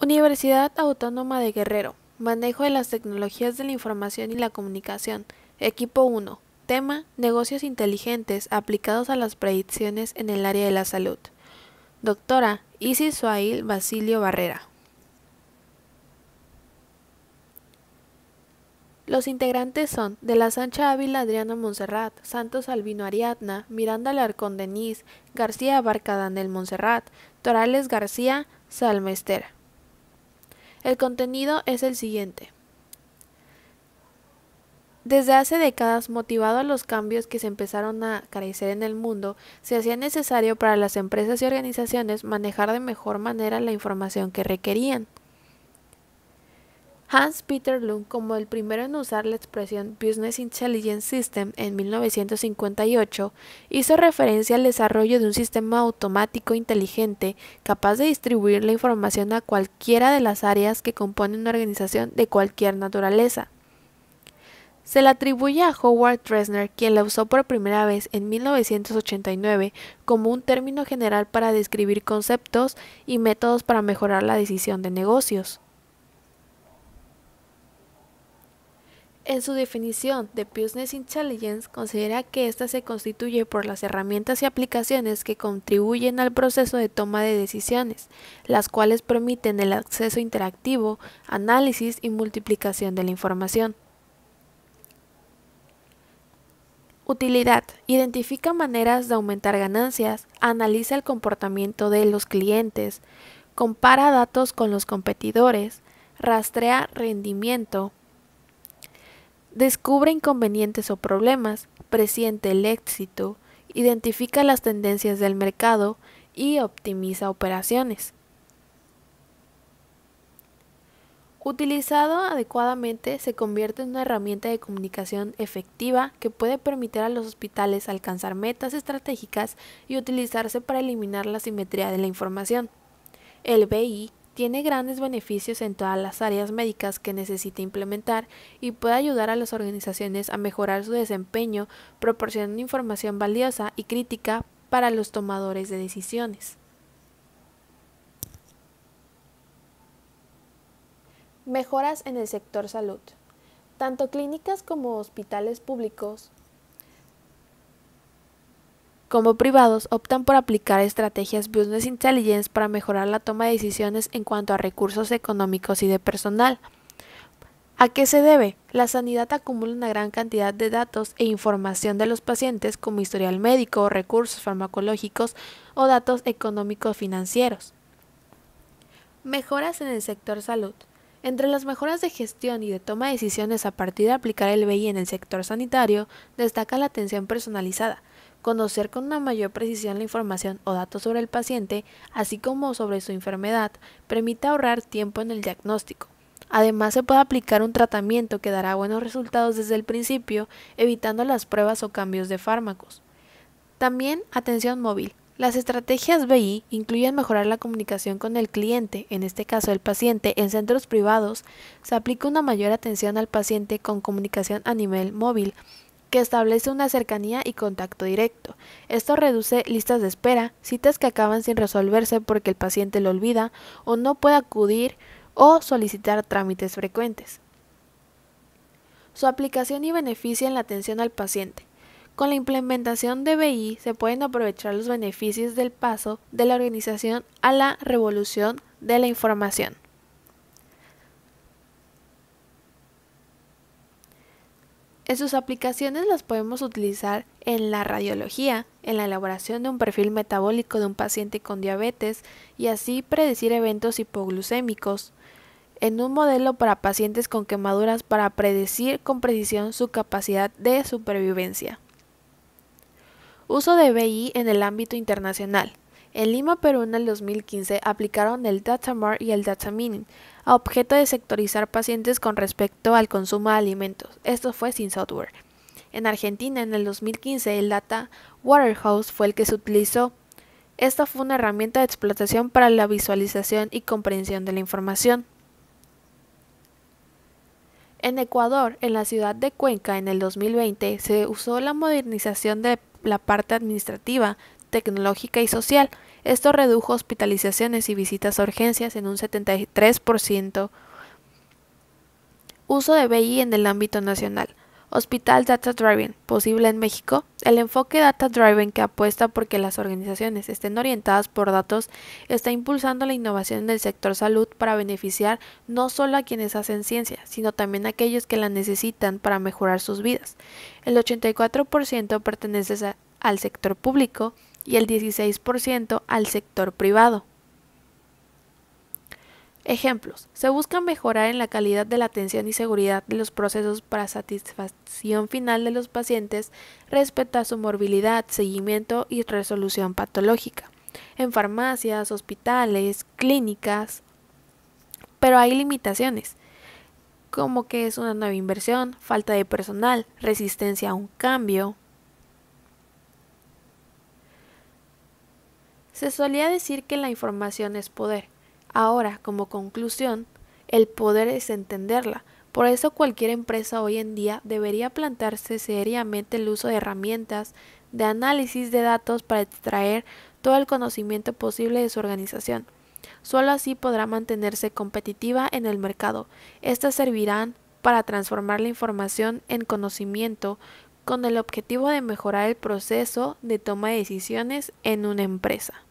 Universidad Autónoma de Guerrero. Manejo de las tecnologías de la información y la comunicación. Equipo 1. Tema. Negocios inteligentes aplicados a las predicciones en el área de la salud. Doctora Isis Suail Basilio Barrera. Los integrantes son de la Sancha Ávila Adriana Monserrat, Santos Albino Ariadna, Miranda Larcón Deniz, García Barca Daniel Monserrat, Torales García, Salmester. El contenido es el siguiente. Desde hace décadas, motivado a los cambios que se empezaron a carecer en el mundo, se hacía necesario para las empresas y organizaciones manejar de mejor manera la información que requerían. Hans Peter Lund como el primero en usar la expresión Business Intelligence System en 1958, hizo referencia al desarrollo de un sistema automático inteligente capaz de distribuir la información a cualquiera de las áreas que componen una organización de cualquier naturaleza. Se la atribuye a Howard Dresner, quien la usó por primera vez en 1989 como un término general para describir conceptos y métodos para mejorar la decisión de negocios. En su definición de Business Intelligence, considera que ésta se constituye por las herramientas y aplicaciones que contribuyen al proceso de toma de decisiones, las cuales permiten el acceso interactivo, análisis y multiplicación de la información. Utilidad. Identifica maneras de aumentar ganancias, analiza el comportamiento de los clientes, compara datos con los competidores, rastrea rendimiento, Descubre inconvenientes o problemas, presiente el éxito, identifica las tendencias del mercado y optimiza operaciones. Utilizado adecuadamente, se convierte en una herramienta de comunicación efectiva que puede permitir a los hospitales alcanzar metas estratégicas y utilizarse para eliminar la simetría de la información. El BI tiene grandes beneficios en todas las áreas médicas que necesita implementar y puede ayudar a las organizaciones a mejorar su desempeño, proporcionando información valiosa y crítica para los tomadores de decisiones. Mejoras en el sector salud. Tanto clínicas como hospitales públicos como privados optan por aplicar estrategias Business Intelligence para mejorar la toma de decisiones en cuanto a recursos económicos y de personal. ¿A qué se debe? La sanidad acumula una gran cantidad de datos e información de los pacientes como historial médico, recursos farmacológicos o datos económicos financieros. Mejoras en el sector salud. Entre las mejoras de gestión y de toma de decisiones a partir de aplicar el BI en el sector sanitario, destaca la atención personalizada, conocer con una mayor precisión la información o datos sobre el paciente, así como sobre su enfermedad, permite ahorrar tiempo en el diagnóstico. Además, se puede aplicar un tratamiento que dará buenos resultados desde el principio, evitando las pruebas o cambios de fármacos. También atención móvil. Las estrategias BI incluyen mejorar la comunicación con el cliente, en este caso el paciente, en centros privados. Se aplica una mayor atención al paciente con comunicación a nivel móvil, que establece una cercanía y contacto directo. Esto reduce listas de espera, citas que acaban sin resolverse porque el paciente lo olvida o no puede acudir o solicitar trámites frecuentes. Su aplicación y beneficia en la atención al paciente. Con la implementación de BI se pueden aprovechar los beneficios del paso de la organización a la revolución de la información. En sus aplicaciones las podemos utilizar en la radiología, en la elaboración de un perfil metabólico de un paciente con diabetes y así predecir eventos hipoglucémicos. En un modelo para pacientes con quemaduras para predecir con precisión su capacidad de supervivencia. Uso de BI en el ámbito internacional. En Lima, Perú, en el 2015 aplicaron el DATAMAR y el Data a objeto de sectorizar pacientes con respecto al consumo de alimentos. Esto fue sin software. En Argentina, en el 2015, el Data Waterhouse fue el que se utilizó. Esta fue una herramienta de explotación para la visualización y comprensión de la información. En Ecuador, en la ciudad de Cuenca, en el 2020, se usó la modernización de la parte administrativa tecnológica y social. Esto redujo hospitalizaciones y visitas a urgencias en un 73%. Uso de BI en el ámbito nacional. Hospital Data Driven, posible en México. El enfoque Data Driven que apuesta por que las organizaciones estén orientadas por datos está impulsando la innovación en el sector salud para beneficiar no solo a quienes hacen ciencia, sino también a aquellos que la necesitan para mejorar sus vidas. El 84% pertenece al sector público, y el 16% al sector privado. Ejemplos. Se busca mejorar en la calidad de la atención y seguridad de los procesos para satisfacción final de los pacientes respecto a su morbilidad, seguimiento y resolución patológica. En farmacias, hospitales, clínicas. Pero hay limitaciones, como que es una nueva inversión, falta de personal, resistencia a un cambio, Se solía decir que la información es poder. Ahora, como conclusión, el poder es entenderla. Por eso cualquier empresa hoy en día debería plantearse seriamente el uso de herramientas de análisis de datos para extraer todo el conocimiento posible de su organización. Solo así podrá mantenerse competitiva en el mercado. Estas servirán para transformar la información en conocimiento con el objetivo de mejorar el proceso de toma de decisiones en una empresa.